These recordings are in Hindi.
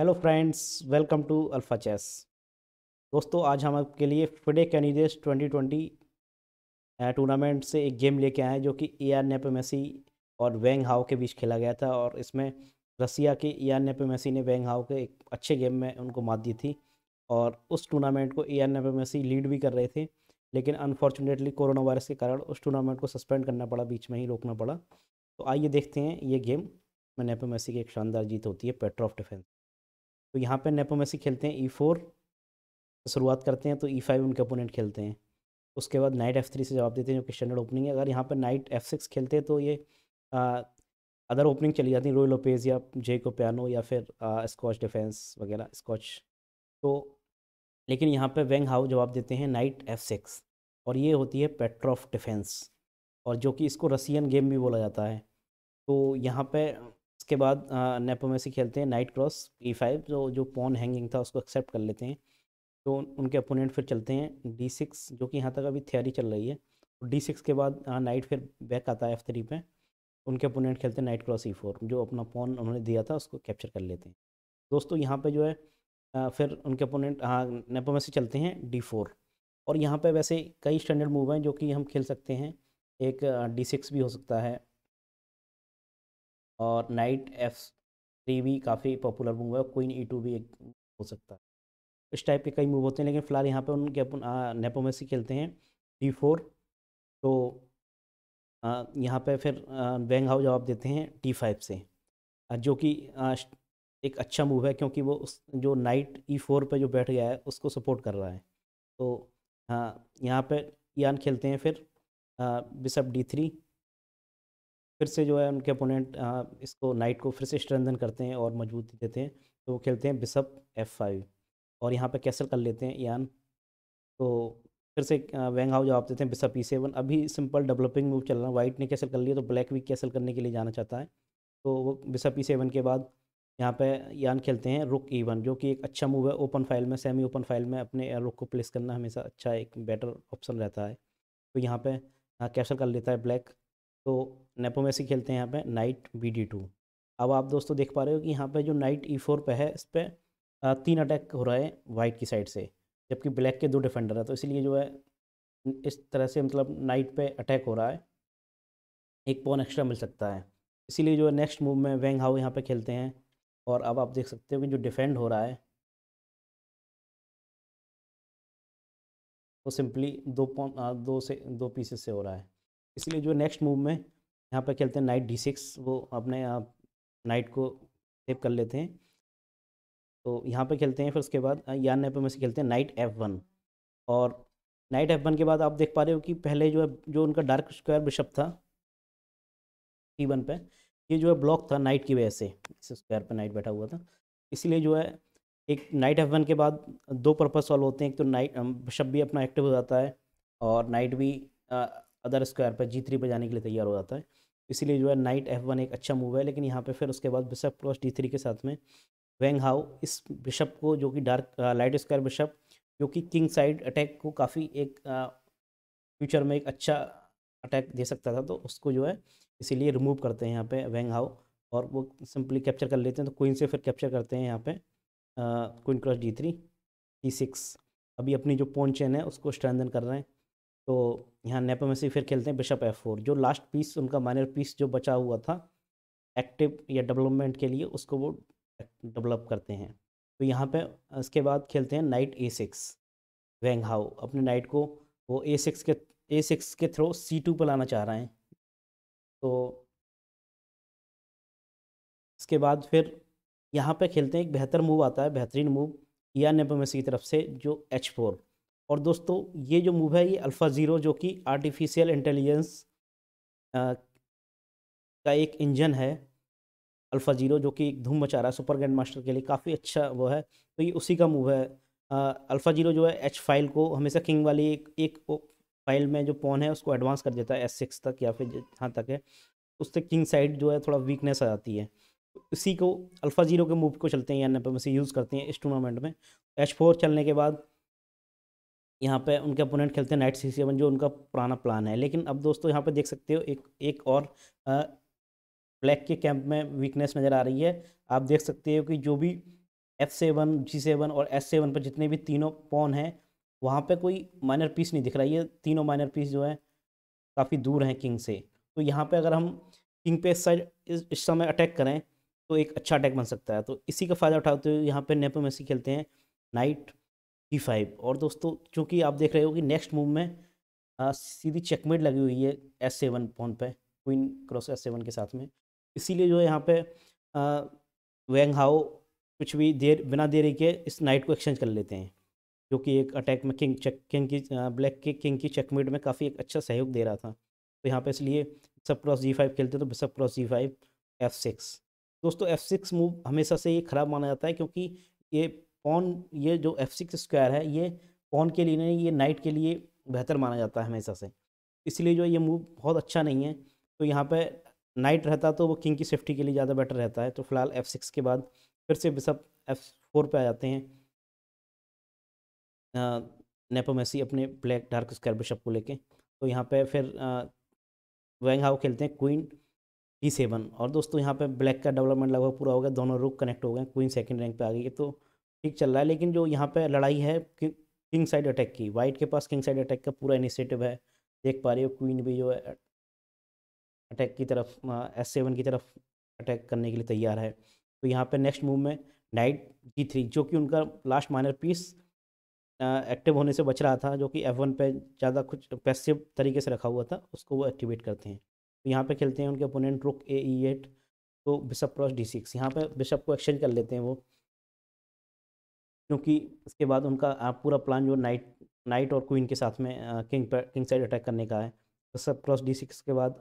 hello friends welcome to Alpha Chess दोस्तों आज हम आपके लिए फिडे कैनिडेस 2020 टूर्नामेंट से एक गेम लेके आए हैं जो कि ए आर नेपेमेसी और वेंग हाओ के बीच खेला गया था और इसमें रसिया के ए आर नेपेमेसी ने वेंग हाओ के एक अच्छे गेम में उनको मात दी थी और उस टूर्नामेंट को ए आर नेपेमेसी लीड भी कर रहे थे लेकिन अनफॉर्चुनेटली कोरोना वायरस के कारण उस टूर्नामेंट को सस्पेंड करना पड़ा बीच में ही रोकना पड़ा तो आइए देखते हैं ये गेम में नेपेमेसी की एक शानदार जीत होती है ऑफ डिफेंस तो यहाँ पे नेपोमेसी खेलते हैं ई e फोर तो शुरुआत करते हैं तो ई e फाइव उनके अपोनेंट खेलते हैं उसके बाद नाइट एफ थ्री से जवाब देते हैं जो कि स्टैंडर्ड ओपनिंग है अगर यहाँ पर नाइट एफ सिक्स खेलते हैं तो ये आ, अदर ओपनिंग चली जाती है रोयल ओपेज या जे को पियानो या फिर स्कॉच डिफेंस वगैरह स्कॉच तो लेकिन यहाँ पर वेंग हाउ जवाब देते हैं नाइट एफ सिक्स और ये होती है पेट्रोफ डिफेंस और जो कि इसको रसियन गेम भी बोला जाता है तो यहाँ पर इसके बाद नेपोमेसी खेलते हैं नाइट क्रॉस ई फाइव जो जो पॉन हैंगिंग था उसको एक्सेप्ट कर लेते हैं तो उनके अपोनेंट फिर चलते हैं डी सिक्स जो कि यहाँ तक अभी थियरी चल रही है डी तो सिक्स के बाद नाइट फिर बैक आता है एफ थ्री पे उनके अपोनेंट खेलते हैं नाइट क्रॉस ई फोर जो अपना पॉन उन्होंने दिया था उसको कैप्चर कर लेते हैं दोस्तों यहाँ पे जो है आ, फिर उनके अपोनेंट हाँ नेपो में से चलते हैं डी फोर और यहाँ पे वैसे कई स्टैंडर्ड मूव हैं जो कि हम खेल सकते हैं एक डी सिक्स भी हो सकता है और नाइट एफ थ्री भी काफ़ी पॉपुलर मूव है क्वीन ई टू भी एक हो सकता है इस टाइप के कई मूव होते हैं लेकिन फ़िलहाल यहाँ पे उनके अपन नेपोमेसी खेलते हैं डी फोर तो यहाँ पे फिर वेंग हाउ जवाब देते हैं टी फाइव से जो कि एक अच्छा मूव है क्योंकि वो उस जो नाइट ई फोर पर जो बैठ गया है उसको सपोर्ट कर रहा है तो हाँ यहाँ पर यान खेलते हैं फिर बिशप डी थ्री फिर से जो है उनके अपोनेंट इसको नाइट को फिर से स्ट्रेंथन करते हैं और मजबूती देते हैं तो वो खेलते हैं बिशप एफ फाइव और यहाँ पे कैसल कर लेते हैं यान तो फिर से वेंग हाउ जवाब देते हैं बिशप ई सेवन अभी सिंपल डेवलपिंग मूव चल रहा है वाइट ने कैसल कर लिया तो ब्लैक भी कैसल करने के लिए जाना चाहता है तो वो बिशप ई सेवन के बाद यहाँ पे यान खेलते हैं रुक ई वन जो कि एक अच्छा मूव है ओपन फाइल में सेमी ओपन फाइल में अपने रुक को प्लेस करना हमेशा अच्छा एक बेटर ऑप्शन रहता है तो यहाँ पे कैसल कर लेता है ब्लैक तो नेपोमेसी खेलते हैं यहाँ पे नाइट बी डी टू अब आप दोस्तों देख पा रहे हो कि यहाँ पे जो नाइट ई फोर पे है इस पर तीन अटैक हो रहा है वाइट की साइड से जबकि ब्लैक के दो डिफेंडर है तो इसलिए जो है इस तरह से मतलब नाइट पे अटैक हो रहा है एक पॉन एक्स्ट्रा मिल सकता है इसीलिए जो है नेक्स्ट मूव में वेंग हाउ यहाँ पे खेलते हैं और अब आप देख सकते हो कि जो डिफेंड हो रहा है वो सिंपली दो पॉन दो से दो पीसेस से हो रहा है इसलिए जो नेक्स्ट मूव में यहाँ पर खेलते हैं नाइट डी सिक्स वो अपने आप नाइट को सेव कर लेते हैं तो यहाँ पर खेलते हैं फिर उसके बाद नए पर में से खेलते हैं नाइट एफ वन और नाइट एफ वन के बाद आप देख पा रहे हो कि पहले जो है जो उनका डार्क स्क्वायर बिशप था टी वन पर ये जो है ब्लॉक था नाइट की वजह से इस स्क्वायर पर नाइट बैठा हुआ था इसलिए जो है एक नाइट एफ वन के बाद दो पर्पज़ सॉल्व होते हैं एक तो नाइट बिशप भी अपना एक्टिव हो जाता है और नाइट भी अदर स्क्वायर पर जी थ्री पर जाने के लिए तैयार हो जाता है इसीलिए जो है नाइट एफ वन एक अच्छा मूव है लेकिन यहाँ पे फिर उसके बाद बिशप क्रॉस डी थ्री के साथ में वेंग हाउ इस बिशप को जो कि डार्क लाइट स्क्वायर बिशप जो कि किंग साइड अटैक को काफ़ी एक फ्यूचर में एक अच्छा अटैक दे सकता था तो उसको जो है इसीलिए रिमूव करते हैं यहाँ पे वेंग हाउ और वो सिंपली कैप्चर कर लेते हैं तो क्वीन से फिर कैप्चर करते हैं यहाँ पे queen cross D three D six अभी अपनी जो पोन चेन है उसको स्ट्रेंथन कर रहे हैं तो यहाँ नेपोमेसी फिर खेलते हैं बिशप एफ फोर जो लास्ट पीस उनका माइनर पीस जो बचा हुआ था एक्टिव या डेवलपमेंट के लिए उसको वो डेवलप करते हैं तो यहाँ पे इसके बाद खेलते हैं knight A six Wang Hao अपने नाइट को वो ए सिक्स के ए सिक्स के थ्रो सी टू पर लाना चाह रहे हैं तो इसके बाद फिर यहाँ पे खेलते हैं एक बेहतर मूव आता है बेहतरीन मूव या नेपोमेसी की तरफ से जो एच फोर और दोस्तों ये जो मूव है ये अल्फ़ा ज़ीरो जो कि आर्टिफिशियल इंटेलिजेंस का एक इंजन है अल्फ़ा ज़ीरो जो कि धूम मचा रहा है सुपर ग्रैंड मास्टर के लिए काफ़ी अच्छा वो है तो ये उसी का मूव है अल्फ़ा ज़ीरो जो है एच फाइल को हमेशा किंग वाली एक एक फाइल में जो पॉन है उसको एडवांस कर देता है एस सिक्स तक या फिर जहाँ तक है उससे किंग साइड जो है थोड़ा वीकनेस आ जाती है इसी को अल्फ़ा ज़ीरो के मूव को चलते हैं या पे से यूज़ करते हैं इस टूर्नामेंट में एच फोर चलने के बाद यहाँ पे उनके अपोनेंट खेलते हैं नाइट सी सेवन जो उनका पुराना प्लान है लेकिन अब दोस्तों यहाँ पे देख सकते हो एक एक और ब्लैक के कैंप में वीकनेस नज़र आ रही है आप देख सकते हो कि जो भी एफ सेवन जी सेवन और एस सेवन पर जितने भी तीनों पॉन हैं वहाँ पे कोई माइनर पीस नहीं दिख रहा ये तीनों माइनर पीस जो है काफ़ी दूर हैं किंग से तो यहाँ पर अगर हम किंग पे इस साइड इस समय अटैक करें तो एक अच्छा अटैक बन सकता है तो इसी का फ़ायदा उठाते हुए यहाँ पर नेपो मेसी खेलते हैं नाइट जी फाइव और दोस्तों चूँकि आप देख रहे हो कि नेक्स्ट मूव में आ, सीधी चेकमेट लगी हुई है एस सेवन पॉन पे क्वीन क्रॉस एस सेवन के साथ में इसीलिए जो है यहाँ पे वेंग हाओ कुछ भी देर बिना देरी के इस नाइट को एक्सचेंज कर लेते हैं जो कि एक अटैक में किंग चेक किंग की ब्लैक के किंग की चेकमेट में काफ़ी एक अच्छा सहयोग दे रहा था तो यहाँ पर इसलिए सब क्रॉस जी फाइव खेलते तो सब cross G five F six दोस्तों एफ सिक्स मूव हमेशा से ये ख़राब माना जाता है क्योंकि ये पॉन ये जो एफ सिक्स स्क्वायर है ये पॉन के लिए नहीं ये नाइट के लिए बेहतर माना जाता है हमेशा से इसलिए जो ये मूव बहुत अच्छा नहीं है तो यहाँ पे नाइट रहता तो वो किंग की सेफ्टी के लिए ज़्यादा बेटर रहता है तो फिलहाल एफ सिक्स के बाद फिर से बिशप एफ फोर पर आ जाते हैं नेपोमेसी अपने ब्लैक डार्क स्क्वायर बिशप को लेके तो यहाँ पे फिर वैंग हाउ खेलते हैं क्वीन डी सेवन और दोस्तों यहाँ पे ब्लैक का डेवलपमेंट लगभग पूरा हो गया दोनों रुक कनेक्ट हो गए क्वीन सेकंड रैंक पे आ गई है तो ठीक चल रहा है लेकिन जो यहाँ पे लड़ाई है किंग साइड अटैक की वाइट के पास किंग साइड अटैक का पूरा इनिशिएटिव है देख पा रहे हो क्वीन भी जो है अटैक की तरफ एस सेवन की तरफ अटैक करने के लिए तैयार है तो यहाँ पे नेक्स्ट मूव में नाइट जी थ्री जो कि उनका लास्ट माइनर पीस एक्टिव होने से बच रहा था जो कि एफ वन पे ज़्यादा कुछ पैसिव तरीके से रखा हुआ था उसको वो एक्टिवेट करते हैं तो यहाँ पे खेलते हैं उनके opponent rook A E eight तो बिशप क्रॉस डी सिक्स यहाँ पर बिशप को एक्सचेंज कर लेते हैं वो क्योंकि इसके बाद उनका पूरा प्लान जो नाइट नाइट और क्वीन के साथ में किंग पर किंग साइड अटैक करने का है तो सब क्रॉस डी सिक्स के बाद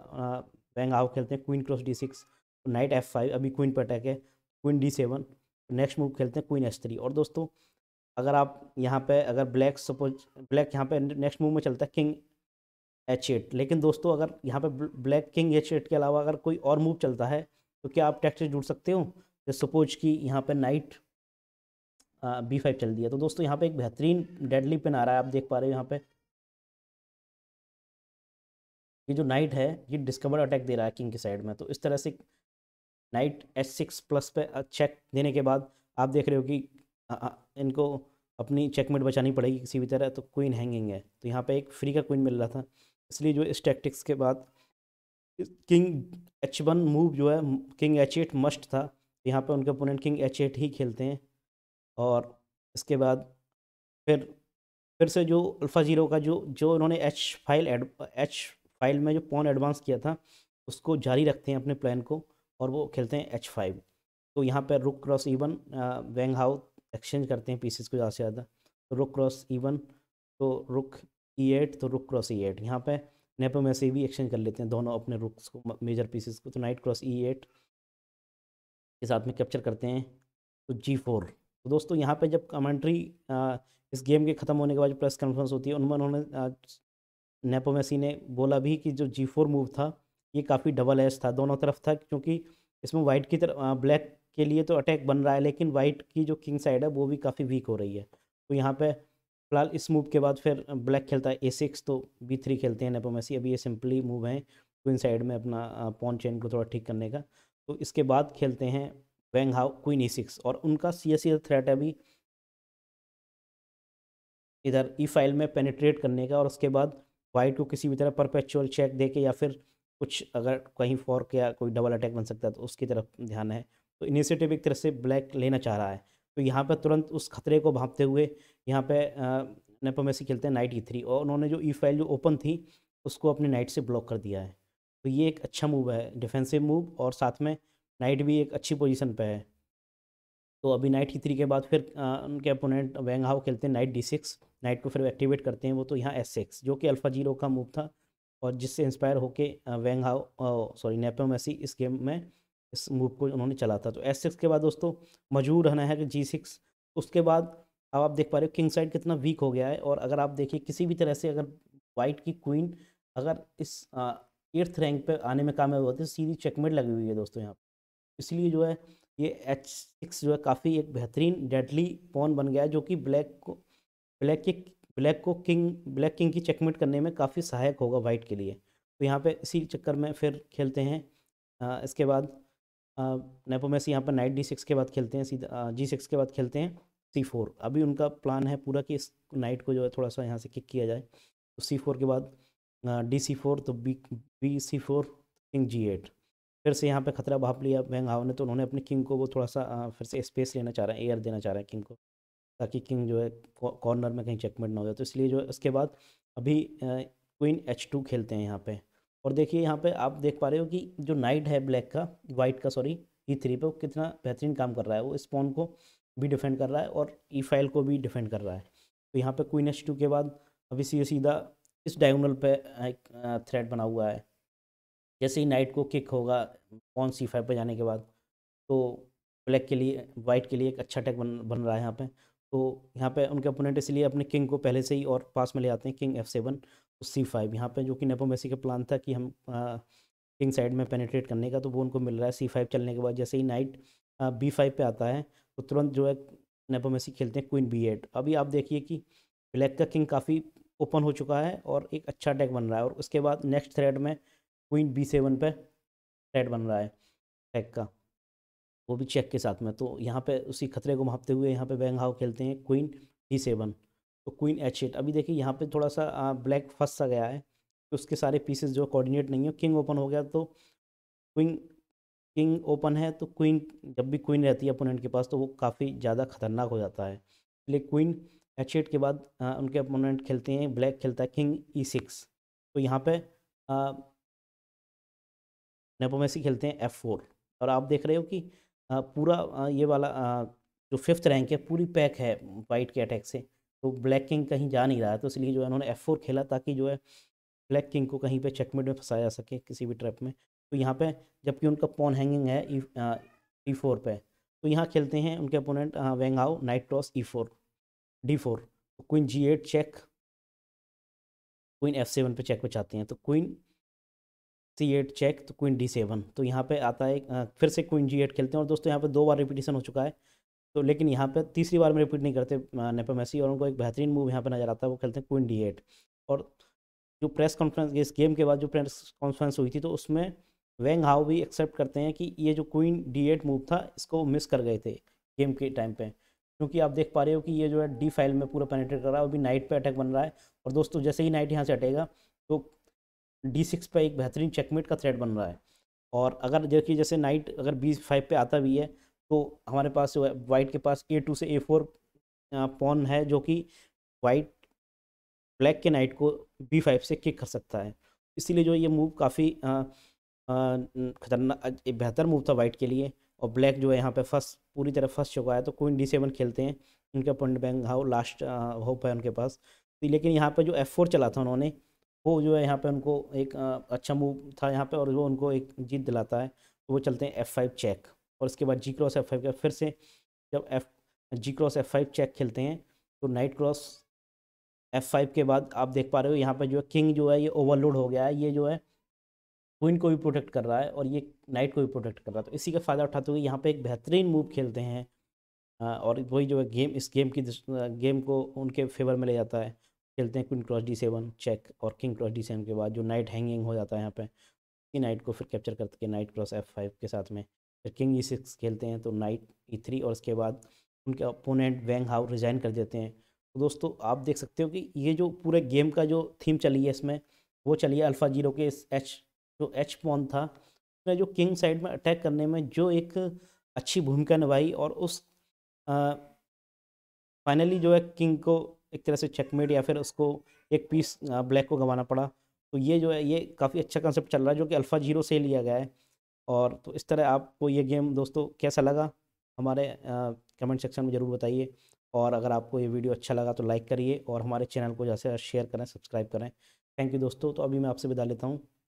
बैंग आउट खेलते हैं queen cross D six knight F five अभी क्वीन पर अटैक है queen D seven next move खेलते हैं क्वीन एच थ्री और दोस्तों अगर आप यहाँ पे अगर ब्लैक सपोज ब्लैक यहाँ पे नेक्स्ट मूव में चलता है किंग एच एट लेकिन दोस्तों अगर यहाँ पे ब्लैक किंग एच एट के अलावा अगर कोई और मूव चलता है तो क्या आप टैक्स से जुड़ सकते हो तो सपोज कि यहाँ पर नाइट बी हाँ, फाइव चल दिया तो दोस्तों यहाँ पे एक बेहतरीन डेडली पिन आ रहा है आप देख पा रहे हो यहाँ पे ये जो नाइट है ये डिस्कवर अटैक दे रहा है किंग की साइड में तो इस तरह से नाइट एच सिक्स प्लस पे चेक देने के बाद आप देख रहे हो कि इनको अपनी चेकमेट बचानी पड़ेगी किसी भी तरह तो क्वीन हैंगिंग है तो यहाँ पे एक फ्री का क्वीन मिल रहा था इसलिए जो इस टैक्टिक्स के बाद किंग एच वन मूव जो है किंग एच एट मस्ट था यहाँ पे उनके अपोनेंट किंग एच एट ही खेलते हैं और इसके बाद फिर फिर से जो अल्फ़ा ज़ीरो का जो जो उन्होंने एच फाइल एड एच फाइल में जो पॉन एडवांस किया था उसको जारी रखते हैं अपने प्लान को और वो खेलते हैं एच फाइव तो यहाँ पर रुक क्रॉस इवन वेंग हाउ एक्सचेंज करते हैं पीसेस को ज़्यादा से ज़्यादा तो रुक क्रॉस इवन तो रुक ई एट तो रुक क्रॉस ई एट यहाँ पर नेपो में से भी एक्सचेंज कर लेते हैं दोनों अपने रुक्स को मेजर पीसेस को तो नाइट क्रॉस ई एट के साथ में कैप्चर करते हैं तो जी फोर तो दोस्तों यहाँ पे जब कमेंट्री इस गेम के ख़त्म होने के बाद प्रेस कॉन्फ्रेंस होती है उनमें उन्होंने नेपोमेसी ने बोला भी कि जो जी फोर मूव था ये काफ़ी डबल एस था दोनों तरफ था क्योंकि इसमें वाइट की तरफ ब्लैक के लिए तो अटैक बन रहा है लेकिन वाइट की जो किंग साइड है वो भी काफ़ी वीक हो रही है तो यहाँ पर फिलहाल इस मूव के बाद फिर ब्लैक खेलता है ए सिक्स तो बी थ्री खेलते हैं नेपोमेसी अभी ये सिंपली मूव है क्विन साइड में अपना पॉन चेन को थोड़ा ठीक करने का तो इसके बाद खेलते हैं वेंग हाउ क्वीन ई सिक्स और उनका सी एस थ्रेट है अभी इधर ई e फाइल में पेनिट्रेट करने का और उसके बाद वाइट को किसी भी तरह परपेचुअल चेक दे के या फिर कुछ अगर कहीं फॉर या कोई डबल अटैक बन सकता है तो उसकी तरफ ध्यान है तो इनिशिएटिव एक तरह से ब्लैक लेना चाह रहा है तो यहाँ पर तुरंत उस खतरे को भांपते हुए यहाँ पर नेपोमेसी खेलते हैं नाइट ई थ्री और उन्होंने जो ई e फाइल जो ओपन थी उसको अपने नाइट से ब्लॉक कर दिया है तो ये एक अच्छा मूव है डिफेंसिव मूव और साथ में नाइट भी एक अच्छी पोजीशन पे है तो अभी नाइट ही थ्री के बाद फिर आ, उनके अपोनेंट वेंग हाउ खेलते हैं नाइट डी सिक्स नाइट को फिर एक्टिवेट करते हैं वो तो यहाँ एस सिक्स जो कि अल्फ़ा जीरो का मूव था और जिससे इंस्पायर होके वेंग हाउ सॉरी नेपो मैसी इस गेम में इस मूव को उन्होंने चला था तो एस सिक्स के बाद दोस्तों मजबूर रहना है कि जी सिक्स उसके बाद अब आप देख पा रहे हो किंग साइड कितना वीक हो गया है और अगर आप देखिए किसी भी तरह से अगर वाइट की क्वीन अगर इस एट्थ रैंक पर आने में कामयाब होती है सीधी चेकमेट लगी हुई है दोस्तों यहाँ पर इसलिए जो है ये एच सिक्स जो है काफ़ी एक बेहतरीन डेडली पॉन बन गया है जो कि ब्लैक को ब्लैक के ब्लैक को किंग ब्लैक किंग की चेकमेट करने में काफ़ी सहायक होगा वाइट के लिए तो यहाँ पे इसी चक्कर में फिर खेलते हैं आ, इसके बाद नेपोमेस यहाँ पर नाइट डी सिक्स के बाद खेलते हैं सीधा जी सिक्स के बाद खेलते हैं सी फोर अभी उनका प्लान है पूरा कि इस नाइट को जो है थोड़ा सा यहाँ से किक किया जाए तो सी फोर के बाद डी सी फोर तो B B C four king G eight फिर से यहाँ पे खतरा भाप लिया हाव ने तो उन्होंने अपने किंग को वो थोड़ा सा फिर से स्पेस लेना चाह रहे हैं एयर देना चाह रहे हैं किंग को ताकि किंग जो है कॉर्नर में कहीं चेकमेंट ना हो जाए तो इसलिए जो है उसके बाद अभी क्वीन एच टू खेलते हैं यहाँ पे और देखिए यहाँ पे आप देख पा रहे हो कि जो नाइट है ब्लैक का वाइट का सॉरी ई थ्री पे वो कितना बेहतरीन काम कर रहा है वो स्पॉन को भी डिफेंड कर रहा है और ई e फाइल को भी डिफेंड कर रहा है तो यहाँ पर क्वीन एच टू के बाद अभी सीधा इस डायगोनल पर एक थ्रेड बना हुआ है जैसे ही नाइट को किक होगा पॉन सी फाइव पर जाने के बाद तो ब्लैक के लिए वाइट के लिए एक अच्छा टैक बन बन रहा है यहाँ पे तो यहाँ पे उनके अपोनेंट इसलिए अपने किंग को पहले से ही और पास में ले आते हैं किंग एफ सेवन तो सी फाइव यहाँ पर जो कि नेपोमेसी का प्लान था कि हम आ, किंग साइड में पेनिट्रेट करने का तो वो उनको मिल रहा है सी फाइव चलने के बाद जैसे ही नाइट बी फाइव पर आता है तो तुरंत जो है नेपोमेसी खेलते हैं क्वीन बी एट अभी आप देखिए कि ब्लैक का किंग काफ़ी ओपन हो चुका है और एक अच्छा टैग बन रहा है और उसके बाद नेक्स्ट थ्रेड में पॉइंट बी सेवन पर थ्रेड बन रहा है टैग का वो भी चेक के साथ में तो यहाँ पे उसी खतरे को भापते हुए यहाँ पे बैंग हाउ खेलते हैं क्वीन डी सेवन तो क्वीन एच एट अभी देखिए यहाँ पे थोड़ा सा आ, ब्लैक फंस सा गया है तो उसके सारे पीसेस जो कोऑर्डिनेट नहीं है किंग ओपन हो गया तो क्वीन किंग ओपन है तो क्वीन जब भी क्वीन रहती है अपोनेंट के पास तो वो काफ़ी ज़्यादा खतरनाक हो जाता है इसलिए क्वीन एच एट के बाद आ, उनके अपोनेंट खेलते हैं ब्लैक खेलता है किंग ई सिक्स तो यहाँ पर नेपोमेसी खेलते हैं एफ फोर और आप देख रहे हो कि पूरा ये वाला जो फिफ्थ रैंक है पूरी पैक है वाइट के अटैक से तो ब्लैक किंग कहीं जा नहीं रहा है तो इसलिए जो है उन्होंने एफ फोर खेला ताकि जो है ब्लैक किंग को कहीं पर चेकमेट में फंसाया जा सके किसी भी ट्रैप में तो यहाँ पर जबकि उनका पोन हैंगिंग है ई e, फोर e पे तो यहाँ खेलते हैं उनके अपोनेंट आओ नाइट टॉस E four D four queen G eight check queen F seven पर चेक बचाते चाहते हैं तो क्वीन सी एट चेक तो क्वीन डी सेवन तो यहाँ पे आता है फिर से क्वीन जी एट खेलते हैं और दोस्तों यहाँ पे दो बार रिपीटेशन हो चुका है तो लेकिन यहाँ पे तीसरी बार में रिपीट नहीं करते नेपा मैसी और उनको एक बेहतरीन मूव यहाँ पे नज़र आता है वो खेलते हैं क्वीन डी एट और जो प्रेस कॉन्फ्रेंस इस गेम के बाद जो प्रेस कॉन्फ्रेंस हुई थी तो उसमें वेंग हाउ भी एक्सेप्ट करते हैं कि ये जो क्वीन डी एट मूव था इसको मिस कर गए थे गेम के टाइम पर क्योंकि आप देख पा रहे हो कि ये जो है डी फाइल में पूरा पेनेट्रेट कर रहा है अभी नाइट पे अटैक बन रहा है और दोस्तों जैसे ही नाइट यहाँ से हटेगा तो डी सिक्स पर एक बेहतरीन चेकमेट का थ्रेड बन रहा है और अगर देखिए जैसे नाइट अगर बी फाइव पर आता भी है तो हमारे पास वाइट के पास ए टू से ए फोर पॉन है जो कि वाइट ब्लैक के नाइट को बी फाइव से किक कर सकता है इसीलिए जो ये मूव काफ़ी खतरनाक बेहतर मूव था वाइट के लिए और ब्लैक जो है यहाँ पे फर्स्ट पूरी तरह फर्स्ट चुका है तो कोई डी सेवन खेलते हैं उनका point Wang Hao last hope है उनके पास लेकिन यहाँ पे जो एफ फोर चला था उन्होंने वो जो है यहाँ पे उनको एक अच्छा मूव था यहाँ पे और वो उनको एक जीत दिलाता है तो वो चलते हैं एफ़ फाइव चेक और उसके बाद जी क्रॉस एफ़ फाइव का फिर से जब F G cross F five check खेलते हैं तो नाइट क्रॉस एफ़ फाइव के बाद आप देख पा रहे हो यहाँ पर जो है किंग जो है ये ओवरलोड हो गया है ये जो है क्वीन को भी प्रोटेक्ट कर रहा है और ये नाइट को भी प्रोटेक्ट कर रहा है तो इसी का फ़ायदा उठाते हुए यहाँ पर एक बेहतरीन मूव खेलते हैं और वही जो है गेम इस गेम की गेम को उनके फेवर में ले जाता है खेलते हैं queen cross D seven check और किंग क्रॉस डी सेवन के बाद जो नाइट हैंगिंग हो जाता है यहाँ पे उसकी नाइट को फिर कैप्चर करके नाइट क्रॉस एफ फाइव के साथ में फिर किंग ई सिक्स खेलते हैं तो नाइट ई थ्री और उसके बाद उनके अपोनेंट वैंग हाउ रिजाइन कर देते हैं तो दोस्तों आप देख सकते हो कि ये जो पूरे गेम का जो थीम चली है इसमें वो चली है अल्फ़ा जीरो के इस एच जो एच पॉन था उसने जो किंग साइड में अटैक करने में जो एक अच्छी भूमिका निभाई और उस फाइनली जो है किंग को एक तरह से चेकमेट या फिर उसको एक पीस ब्लैक को गंवाना पड़ा तो ये जो है ये काफ़ी अच्छा कंसेप्ट चल रहा है जो कि अल्फ़ा जीरो से लिया गया है और तो इस तरह आपको ये गेम दोस्तों कैसा लगा हमारे कमेंट सेक्शन में ज़रूर बताइए और अगर आपको ये वीडियो अच्छा लगा तो लाइक करिए और हमारे चैनल को जैसे शेयर करें सब्सक्राइब करें थैंक यू दोस्तों तो अभी मैं आपसे विदा लेता हूँ